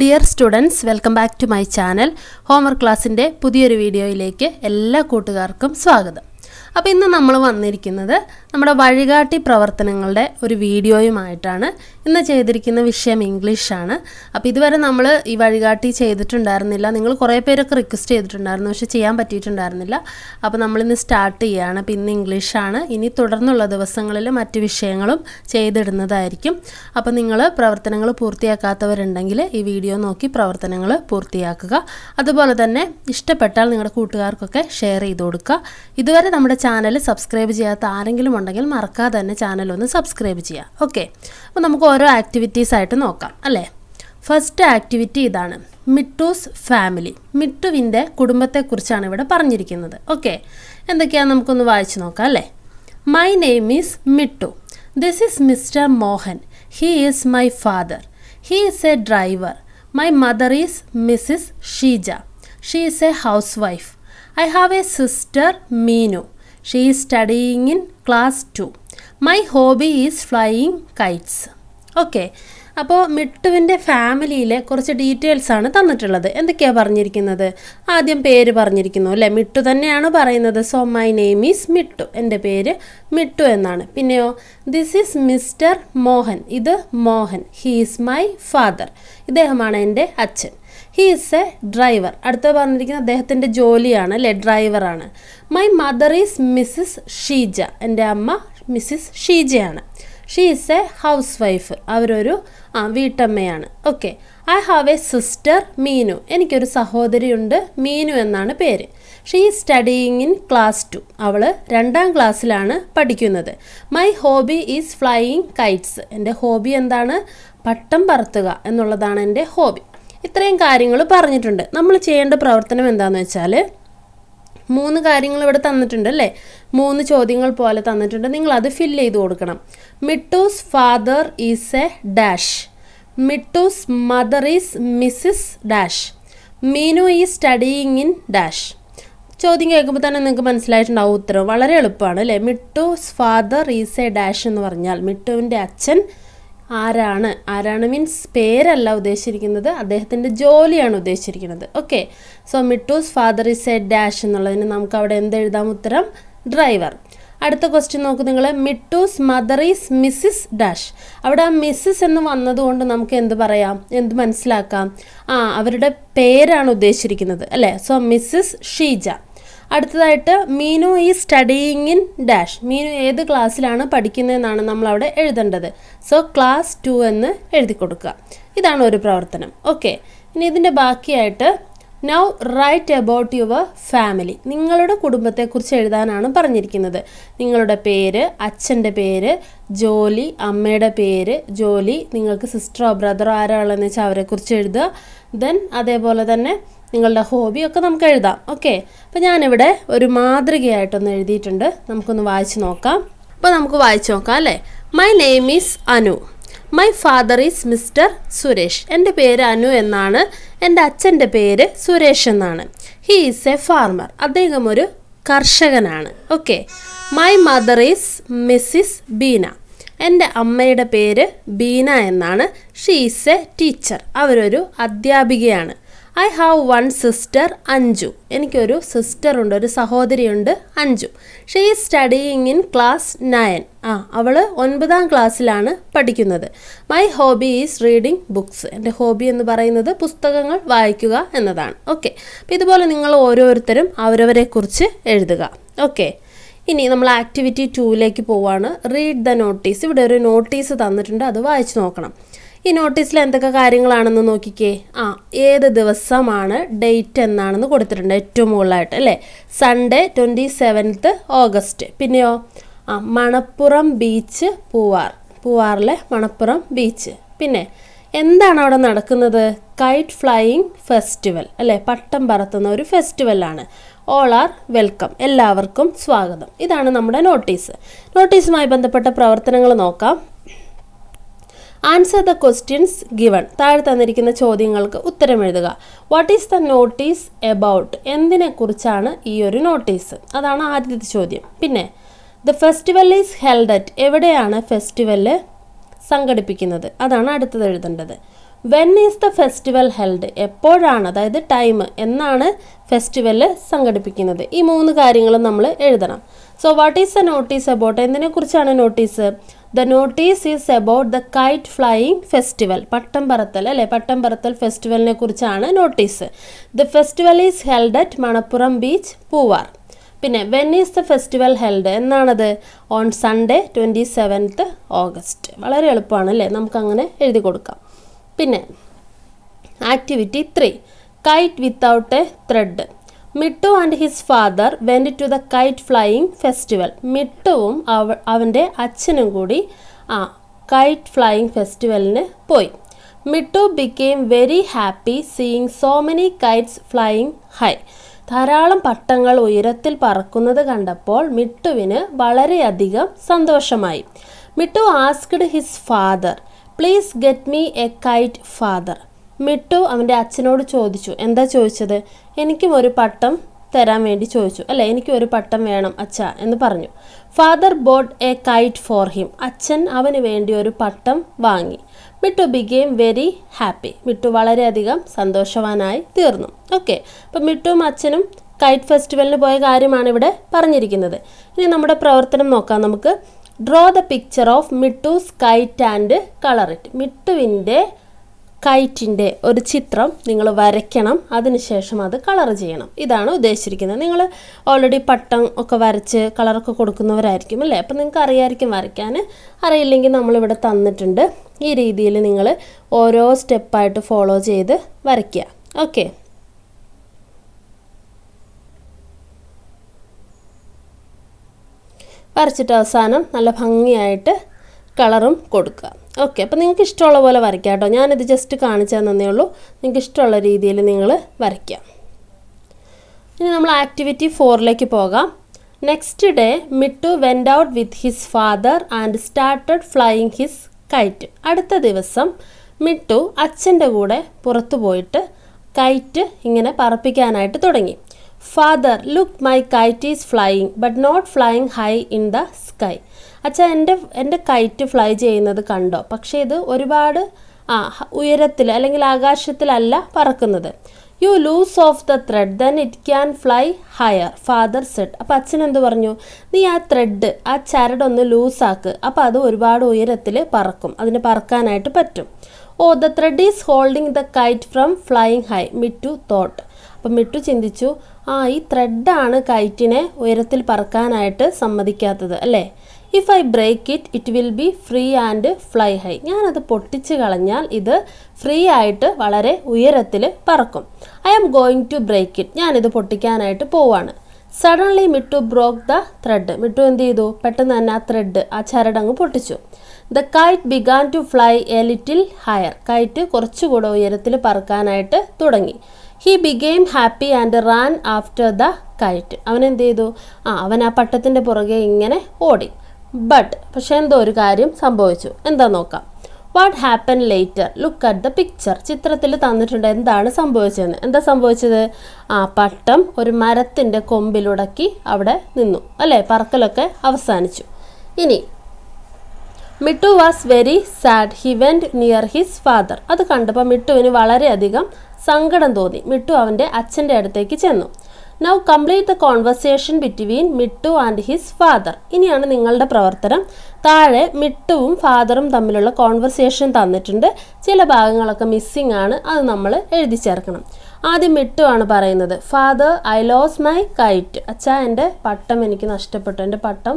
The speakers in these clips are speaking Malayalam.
dear students welcome back to my channel homework ക്ലാസ്സിൻ്റെ പുതിയൊരു വീഡിയോയിലേക്ക് എല്ലാ കൂട്ടുകാർക്കും സ്വാഗതം അപ്പോൾ ഇന്ന് നമ്മൾ വന്നിരിക്കുന്നത് നമ്മുടെ വഴികാട്ടി പ്രവർത്തനങ്ങളുടെ ഒരു വീഡിയോയുമായിട്ടാണ് ഇന്ന് ചെയ്തിരിക്കുന്ന വിഷയം ഇംഗ്ലീഷാണ് അപ്പോൾ ഇതുവരെ നമ്മൾ ഈ വഴികാട്ടി ചെയ്തിട്ടുണ്ടായിരുന്നില്ല നിങ്ങൾ കുറേ പേരൊക്കെ റിക്വസ്റ്റ് ചെയ്തിട്ടുണ്ടായിരുന്നു പക്ഷെ ചെയ്യാൻ പറ്റിയിട്ടുണ്ടായിരുന്നില്ല അപ്പോൾ നമ്മളിന്ന് സ്റ്റാർട്ട് ചെയ്യുകയാണ് അപ്പോൾ ഇന്ന് ഇംഗ്ലീഷാണ് ഇനി തുടർന്നുള്ള ദിവസങ്ങളിൽ മറ്റ് വിഷയങ്ങളും ചെയ്തിടുന്നതായിരിക്കും അപ്പോൾ നിങ്ങൾ പ്രവർത്തനങ്ങൾ പൂർത്തിയാക്കാത്തവരുണ്ടെങ്കിൽ ഈ വീഡിയോ നോക്കി പ്രവർത്തനങ്ങൾ പൂർത്തിയാക്കുക അതുപോലെ തന്നെ ഇഷ്ടപ്പെട്ടാൽ നിങ്ങളുടെ കൂട്ടുകാർക്കൊക്കെ ഷെയർ ചെയ്ത് കൊടുക്കുക ഇതുവരെ നമ്മുടെ ചാനൽ സബ്സ്ക്രൈബ് ചെയ്യാത്ത ആരെങ്കിലും ഉണ്ടെങ്കിൽ മറക്കാതെ തന്നെ ചാനൽ ഒന്ന് സബ്സ്ക്രൈബ് ചെയ്യുക ഓക്കെ അപ്പോൾ നമുക്ക് ഓരോ ആക്ടിവിറ്റീസ് ആയിട്ട് നോക്കാം അല്ലേ ഫസ്റ്റ് ആക്ടിവിറ്റി ഇതാണ് മിട്ടൂസ് ഫാമിലി മിട്ടുവിൻ്റെ കുടുംബത്തെക്കുറിച്ചാണ് ഇവിടെ പറഞ്ഞിരിക്കുന്നത് ഓക്കെ എന്തൊക്കെയാണ് നമുക്കൊന്ന് വായിച്ചു നോക്കാം അല്ലേ my name is Mittu this is Mr Mohan he is my father he is a driver my mother is Mrs Sheeja she is a housewife I have a sister Meenu she is studying in class two my hobby is flying kites okay അപ്പോൾ മിട്ടുവിൻ്റെ ഫാമിലിയിലെ കുറച്ച് ഡീറ്റെയിൽസ് ആണ് തന്നിട്ടുള്ളത് എന്തൊക്കെയാണ് പറഞ്ഞിരിക്കുന്നത് ആദ്യം പേര് പറഞ്ഞിരിക്കുന്നു അല്ലേ മിട്ടു തന്നെയാണ് പറയുന്നത് so my name is Mittu എൻ്റെ പേര് മിട്ടു എന്നാണ് പിന്നെയോ ദിസ് ഈസ് മിസ്റ്റർ മോഹൻ ഇത് Mohan he's is my father ഇദ്ദേഹമാണ് എൻ്റെ അച്ഛൻ ഹീ ഈസ് എ ഡ്രൈവർ അടുത്ത പറഞ്ഞിരിക്കുന്നത് അദ്ദേഹത്തിൻ്റെ ജോലിയാണ് അല്ലേ ഡ്രൈവറാണ് my mother is Mrs Sheeja എൻ്റെ അമ്മ മിസ്സിസ് ഷീജയാണ് she is a housewife അവരൊരു ആ വീട്ടമ്മയാണ് okay I have a sister Meenu എനിക്കൊരു സഹോദരിയുണ്ട് മീനു എന്നാണ് പേര് she studying in class two അവൾ രണ്ടാം ക്ലാസ്സിലാണ് പഠിക്കുന്നത് my hobby is flying kites എൻ്റെ ഹോബി എന്താണ് പട്ടം പറത്തുക എന്നുള്ളതാണ് എൻ്റെ ഹോബി ഇത്രയും കാര്യങ്ങൾ പറഞ്ഞിട്ടുണ്ട് നമ്മൾ ചെയ്യേണ്ട പ്രവർത്തനം എന്താണെന്ന് വെച്ചാൽ മൂന്ന് കാര്യങ്ങൾ ഇവിടെ തന്നിട്ടുണ്ട് അല്ലേ മൂന്ന് ചോദ്യങ്ങൾ പോലെ തന്നിട്ടുണ്ട് നിങ്ങൾ അത് ഫില്ല് ചെയ്ത് കൊടുക്കണം Mittu's father is a dash Mittu's mother is Mrs dash Meenu is studying in dash ചോദ്യം കേൾക്കുമ്പോൾ തന്നെ നിങ്ങൾക്ക് മനസ്സിലായിട്ടുണ്ടാവും ഉത്തരം വളരെ എളുപ്പമാണ് അല്ലേ Mittu's father is a dash എന്ന് പറഞ്ഞാൽ മിട്ടുവിൻ്റെ അച്ഛൻ ആരാണ് ആരാണ് മീൻസ് പേരല്ല ഉദ്ദേശിച്ചിരിക്കുന്നത് അദ്ദേഹത്തിൻ്റെ ജോലിയാണ് ഉദ്ദേശിച്ചിരിക്കുന്നത് okay so Mittu's father is a dash എന്നുള്ളതിന് നമുക്ക് അവിടെ എന്തെഴുതാം ഉത്തരം ഡ്രൈവർ അടുത്ത ക്വസ്റ്റ്യൻ നോക്ക് നിങ്ങൾ Mittu's mother is Mrs dash അവിടെ ആ മിസ്സിസ് എന്ന് വന്നതുകൊണ്ട് നമുക്ക് എന്ത് പറയാം എന്ത് മനസ്സിലാക്കാം ആ അവരുടെ പേരാണ് ഉദ്ദേശിച്ചിരിക്കുന്നത് അല്ലേ സോ മിസ്സിസ് ഷീജ അടുത്തതായിട്ട് മീനു ഈ സ്റ്റഡിയിങ് ഇൻ ഡാഷ് മീനു ഏത് ക്ലാസ്സിലാണ് പഠിക്കുന്നതെന്നാണ് അവിടെ എഴുതേണ്ടത് സോ ക്ലാസ് ടു എന്ന് എഴുതി കൊടുക്കുക ഇതാണ് ഒരു പ്രവർത്തനം ഓക്കെ ഇനി ഇതിൻ്റെ ബാക്കിയായിട്ട് now write about your family നിങ്ങളുടെ കുടുംബത്തെക്കുറിച്ച് എഴുതാനാണ് പറഞ്ഞിരിക്കുന്നത് നിങ്ങളുടെ പേര് അച്ഛൻ്റെ പേര് ജോലി അമ്മയുടെ പേര് ജോലി നിങ്ങൾക്ക് സിസ്റ്ററോ ബ്രദറോ ആരാളെന്ന് വെച്ചാൽ അവരെക്കുറിച്ച് എഴുതുക ദെൻ അതേപോലെ തന്നെ നിങ്ങളുടെ ഹോബിയൊക്കെ നമുക്ക് എഴുതാം ഓക്കെ അപ്പോൾ ഞാനിവിടെ ഒരു മാതൃകയായിട്ടൊന്ന് എഴുതിയിട്ടുണ്ട് നമുക്കൊന്ന് വായിച്ചു നോക്കാം അപ്പോൾ നമുക്ക് വായിച്ചു നോക്കാം അല്ലേ my name is Anu my father is Mr Suresh എൻ്റെ പേര് അനു എന്നാണ് എൻ്റെ അച്ഛൻ്റെ പേര് സുരേഷ് എന്നാണ് ഹീ ഈസ് എ ഫാർമർ അദ്ദേഹം ഒരു കർഷകനാണ് okay my mother is Mrs Beena എൻ്റെ അമ്മയുടെ പേര് ബീന എന്നാണ് ഷീ ഈസ് എ ടീച്ചർ അവരൊരു അധ്യാപികയാണ് I have one sister Anju എനിക്കൊരു സിസ്റ്റർ ഉണ്ട് ഒരു സഹോദരിയുണ്ട് Anju she is studying in class nine ആ അവൾ ഒൻപതാം ക്ലാസ്സിലാണ് പഠിക്കുന്നത് my hobby is reading books എൻ്റെ ഹോബി എന്ന് പറയുന്നത് പുസ്തകങ്ങൾ വായിക്കുക എന്നതാണ് ഓക്കെ അപ്പോൾ ഇതുപോലെ നിങ്ങൾ ഓരോരുത്തരും അവരവരെക്കുറിച്ച് എഴുതുക ഓക്കെ ഇനി നമ്മൾ ആക്ടിവിറ്റി ടൂവിലേക്ക് പോവാണ് റീഡ് ദ നോട്ടീസ് ഇവിടെ ഒരു നോട്ടീസ് തന്നിട്ടുണ്ട് അത് വായിച്ചു നോക്കണം ഈ നോട്ടീസിൽ എന്തൊക്കെ കാര്യങ്ങളാണെന്ന് നോക്കിക്കേ ആ ഏത് ദിവസമാണ് ഡേറ്റ് എന്നാണെന്ന് കൊടുത്തിട്ടുണ്ട് ഏറ്റവും മുകളിലായിട്ട് അല്ലേ സൺഡേ ട്വൻറ്റി സെവൻത്ത് ഓഗസ്റ്റ് പിന്നെയോ ആ മണപ്പുറം ബീച്ച് പൂവാർ പൂവാറിലെ മണപ്പുറം ബീച്ച് പിന്നെ എന്താണ് അവിടെ നടക്കുന്നത് കൈറ്റ് ഫ്ലൈയിങ് ഫെസ്റ്റിവൽ അല്ലേ പട്ടം പറത്തുന്ന ഒരു ഫെസ്റ്റിവലാണ് ഓൾ ആർ വെൽക്കം എല്ലാവർക്കും സ്വാഗതം ഇതാണ് നമ്മുടെ നോട്ടീസ് നോട്ടീസുമായി ബന്ധപ്പെട്ട പ്രവർത്തനങ്ങൾ നോക്കാം ആൻസർ ദ ക്വസ്റ്റ്യൻസ് ഗിവൺ താഴെ തന്നിരിക്കുന്ന ചോദ്യങ്ങൾക്ക് ഉത്തരം എഴുതുക what is the notice about എന്തിനെക്കുറിച്ചാണ് ഈ ഒരു നോട്ടീസ് അതാണ് ആദ്യത്തെ ചോദ്യം പിന്നെ the festival is held at എവിടെയാണ് ഫെസ്റ്റിവൽ സംഘടിപ്പിക്കുന്നത് അതാണ് അടുത്തത് എഴുതേണ്ടത് when is the festival held എപ്പോഴാണ് അതായത് ടൈം എന്നാണ് ഫെസ്റ്റിവൽ സംഘടിപ്പിക്കുന്നത് ഈ മൂന്ന് കാര്യങ്ങളും നമ്മൾ എഴുതണം so what is a notice about എന്തിനെക്കുറിച്ചാണ് notice the notice is about the kite flying festival പട്ടം പറത്തൽ അല്ലേ പട്ടം പറത്തൽ ഫെസ്റ്റിവലിനെ കുറിച്ചാണ് notice the festival is held at Manappuram beach Poovar പിന്നെ when is the festival held എന്നാണത് on Sunday twenty seventh August വളരെ എളുപ്പമാണ് അല്ലേ നമുക്കങ്ങനെ എഴുതി കൊടുക്കാം പിന്നെ activity three kite without a thread Mittu and his father went to the kite flying festival മിട്ടുവും അവ അവൻ്റെ അച്ഛനും കൂടി ആ കൈറ്റ് ഫ്ലൈയിങ് ഫെസ്റ്റിവലിന് പോയി Mittu became very happy seeing so many kites flying high ധാരാളം പട്ടങ്ങൾ ഉയരത്തിൽ പറക്കുന്നത് കണ്ടപ്പോൾ മിട്ടുവിന് വളരെയധികം സന്തോഷമായി Mittu asked his father please get me a kite father Mittu അവൻ്റെ അച്ഛനോട് ചോദിച്ചു എന്താ ചോദിച്ചത് എനിക്കും ഒരു പട്ടം തരാൻ വേണ്ടി ചോദിച്ചു അല്ലേ എനിക്ക് ഒരു പട്ടം വേണം അച്ഛ എന്ന് പറഞ്ഞു father bought a kite for him അച്ഛൻ അവന് വേണ്ടി ഒരു പട്ടം വാങ്ങി Mittu became very happy Mittu വളരെയധികം സന്തോഷവാനായി തീർന്നു ഓക്കെ അപ്പം മിട്ടുവും അച്ഛനും കൈറ്റ് ഫെസ്റ്റിവലിന് പോയ കാര്യമാണ് ഇവിടെ പറഞ്ഞിരിക്കുന്നത് ഇനി നമ്മുടെ പ്രവർത്തനം നോക്കാം നമുക്ക് draw the picture of Mittu kite and colour it മിട്ടുവിൻ്റെ കൈറ്റിൻ്റെ ഒരു ചിത്രം നിങ്ങൾ വരയ്ക്കണം അതിനുശേഷം അത് കളർ ചെയ്യണം ഇതാണ് ഉദ്ദേശിച്ചിരിക്കുന്നത് നിങ്ങൾ ഓൾറെഡി പട്ടം ഒക്കെ വരച്ച് കളറൊക്കെ കൊടുക്കുന്നവരായിരിക്കും അല്ലേ അപ്പം നിങ്ങൾക്ക് അറിയാമായിരിക്കും വരയ്ക്കാൻ അറിയില്ലെങ്കിൽ നമ്മളിവിടെ തന്നിട്ടുണ്ട് ഈ രീതിയിൽ നിങ്ങൾ ഓരോ സ്റ്റെപ്പായിട്ട് ഫോളോ ചെയ്ത് വരയ്ക്കുക ഓക്കെ വരച്ചിട്ട് അവസാനം നല്ല ഭംഗിയായിട്ട് കളറും കൊടുക്കുക ഓക്കെ അപ്പോൾ നിങ്ങൾക്ക് ഇഷ്ടമുള്ള പോലെ വരയ്ക്കാം കേട്ടോ ഞാനിത് ജസ്റ്റ് കാണിച്ചു തന്നേ ഉള്ളൂ നിങ്ങൾക്ക് ഇഷ്ടമുള്ള രീതിയിൽ നിങ്ങൾ വരയ്ക്കാം ഇനി നമ്മൾ ആക്ടിവിറ്റി ഫോറിലേക്ക് പോകാം next day Mittu went out with his father and started flying his kite അടുത്ത ദിവസം മിട്ടു അച്ഛൻ്റെ കൂടെ പുറത്തു പോയിട്ട് കൈറ്റ് ഇങ്ങനെ പറപ്പിക്കാനായിട്ട് തുടങ്ങി father look my kite is flying but not flying high in the sky അച്ഛ എൻ്റെ എൻ്റെ കൈറ്റ് ഫ്ലൈ ചെയ്യുന്നത് കണ്ടോ പക്ഷേ ഇത് ഒരുപാട് ആ ഉയരത്തിൽ അല്ലെങ്കിൽ ആകാശത്തിലല്ല പറക്കുന്നത് you loose off the thread then it can fly higher father said അപ്പം അച്ഛൻ എന്ത് പറഞ്ഞു നീ ആ ത്രെഡ് ആ ചരട് ഒന്ന് ലൂസാക്ക് അപ്പോൾ അത് ഒരുപാട് ഉയരത്തിൽ പറക്കും അതിന് പറക്കാനായിട്ട് പറ്റും oh the thread is holding the kite from flying high Mittu thought അപ്പം മിട്ടു ചിന്തിച്ചു ആ ഈ ത്രെഡാണ് കൈറ്റിനെ ഉയരത്തിൽ പറക്കാനായിട്ട് സമ്മതിക്കാത്തത് അല്ലേ if I break it it will be free and fly high ഞാനത് പൊട്ടിച്ച് കളഞ്ഞാൽ ഇത് ഫ്രീ ആയിട്ട് വളരെ ഉയരത്തിൽ പറക്കും I am going to break it ഞാനിത് പൊട്ടിക്കാനായിട്ട് പോവാണ് suddenly Mittu broke the thread Mittu എന്ത് ചെയ്തു പെട്ടെന്ന് തന്നെ ആ ത്രെഡ് ആ ചരടങ്ങ് പൊട്ടിച്ചു the kite began to fly a little higher kite കുറച്ചുകൂടെ ഉയരത്തിൽ പറക്കാനായിട്ട് തുടങ്ങി he became happy and ran after the kite അവൻ എന്ത് ചെയ്തു ആ അവൻ ആ പട്ടത്തിൻ്റെ പുറകെ ഇങ്ങനെ ഓടി ബട്ട് പക്ഷേ എന്തോ ഒരു കാര്യം സംഭവിച്ചു എന്താ നോക്കാം what happen later look at the picture ചിത്രത്തിൽ തന്നിട്ടുണ്ട് എന്താണ് സംഭവിച്ചതെന്ന് എന്താ സംഭവിച്ചത് ആ പട്ടം ഒരു മരത്തിൻ്റെ കൊമ്പിലുടക്കി അവിടെ നിന്നു അല്ലേ പറക്കലൊക്കെ അവസാനിച്ചു ഇനി Mittu was very sad he went near his father അത് കണ്ടപ്പോൾ മിട്ടുവിന് വളരെയധികം സങ്കടം തോന്നി മിട്ടു അവൻ്റെ അച്ഛൻ്റെ അടുത്തേക്ക് ചെന്നു now complete the conversation between Mittu and his father ഇനിയാണ് നിങ്ങളുടെ പ്രവർത്തനം താഴെ മിട്ടുവും ഫാദറും തമ്മിലുള്ള കോൺവെർസേഷൻ തന്നിട്ടുണ്ട് ചില ഭാഗങ്ങളൊക്കെ മിസ്സിംഗ് ആണ് അത് നമ്മൾ എഴുതി ചേർക്കണം ആദ്യം മിട്ടു ആണ് പറയുന്നത് father I lose my kite അച്ഛാ എൻ്റെ പട്ടം എനിക്ക് നഷ്ടപ്പെട്ടു എൻ്റെ പട്ടം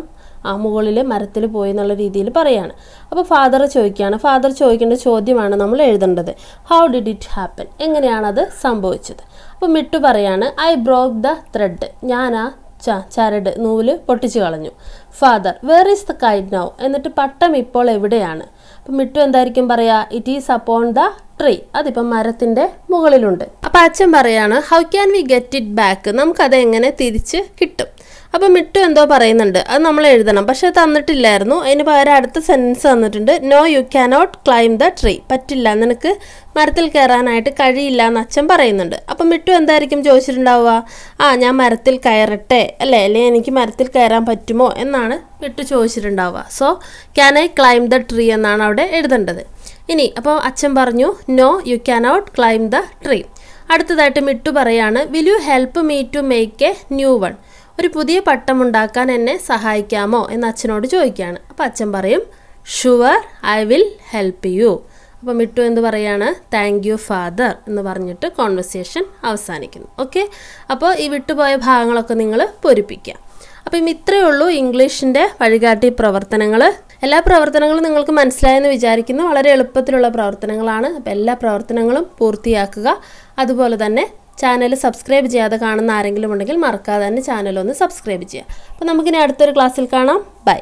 ആ മുകളിലെ മരത്തിൽ പോയി എന്നുള്ള രീതിയിൽ പറയാണ് അപ്പോൾ ഫാദർ ചോദിക്കുകയാണ് ഫാദർ ചോദിക്കേണ്ട ചോദ്യമാണ് നമ്മൾ എഴുതേണ്ടത് ഹൗ ഡിഡ് ഇറ്റ് ഹാപ്പൻ എങ്ങനെയാണത് സംഭവിച്ചത് അപ്പോൾ മിട്ടു പറയാണ് ഐ ബ്രോക്ക് ദ ത്രെഡ് ഞാൻ ആ ച ചരട് നൂല് പൊട്ടിച്ചു കളഞ്ഞു father where is the kite now എന്നിട്ട് പട്ടം ഇപ്പോൾ എവിടെയാണ് അപ്പം മിട്ടു എന്തായിരിക്കും പറയുക it is upon the tree അതിപ്പം മരത്തിൻ്റെ മുകളിലുണ്ട് അപ്പം അച്ഛൻ പറയാണ് how can we get it back നമുക്കത് എങ്ങനെ തിരിച്ച് കിട്ടും അപ്പം മിട്ടു എന്തോ പറയുന്നുണ്ട് അത് നമ്മൾ എഴുതണം പക്ഷേ തന്നിട്ടില്ലായിരുന്നു അതിന് പകരം അടുത്ത സെൻറ്റൻസ് തന്നിട്ടുണ്ട് no you cannot climb the tree പറ്റില്ല നിനക്ക് മരത്തിൽ കയറാനായിട്ട് കഴിയില്ല എന്ന് അച്ഛൻ പറയുന്നുണ്ട് അപ്പം മിട്ടു എന്തായിരിക്കും ചോദിച്ചിട്ടുണ്ടാവുക ആ ഞാൻ മരത്തിൽ കയറട്ടെ അല്ലേ അല്ലെങ്കിൽ എനിക്ക് മരത്തിൽ കയറാൻ പറ്റുമോ എന്നാണ് മിട്ടു ചോദിച്ചിട്ടുണ്ടാവുക so can I climb the tree എന്നാണ് അവിടെ എഴുതേണ്ടത് ഇനി അപ്പോൾ അച്ഛൻ പറഞ്ഞു no you cannot climb the tree അടുത്തതായിട്ട് മിട്ടു പറയാണ് will you help me to make a new one ഒരു പുതിയ പട്ടമുണ്ടാക്കാൻ എന്നെ സഹായിക്കാമോ എന്ന് അച്ഛനോട് ചോദിക്കുകയാണ് അപ്പം അച്ഛൻ പറയും sure I will help you അപ്പോൾ മിട്ടു എന്ത് പറയാണ് താങ്ക് യു ഫാദർ എന്ന് പറഞ്ഞിട്ട് കോൺവെർസേഷൻ അവസാനിക്കുന്നു ഓക്കെ അപ്പോൾ ഈ വിട്ടുപോയ ഭാഗങ്ങളൊക്കെ നിങ്ങൾ പൊരിപ്പിക്കാം അപ്പം ഇത്രയേ ഉള്ളൂ ഇംഗ്ലീഷിൻ്റെ വഴികാട്ടി പ്രവർത്തനങ്ങൾ എല്ലാ പ്രവർത്തനങ്ങളും നിങ്ങൾക്ക് മനസ്സിലായെന്ന് വിചാരിക്കുന്നു വളരെ എളുപ്പത്തിലുള്ള പ്രവർത്തനങ്ങളാണ് അപ്പോൾ എല്ലാ പ്രവർത്തനങ്ങളും പൂർത്തിയാക്കുക അതുപോലെ തന്നെ ചാനൽ സബ്സ്ക്രൈബ് ചെയ്യാതെ കാണുന്ന ആരെങ്കിലും ഉണ്ടെങ്കിൽ മറക്കാതെ തന്നെ ചാനലൊന്ന് സബ്സ്ക്രൈബ് ചെയ്യുക അപ്പോൾ നമുക്കിനി അടുത്തൊരു ക്ലാസ്സിൽ കാണാം ബൈ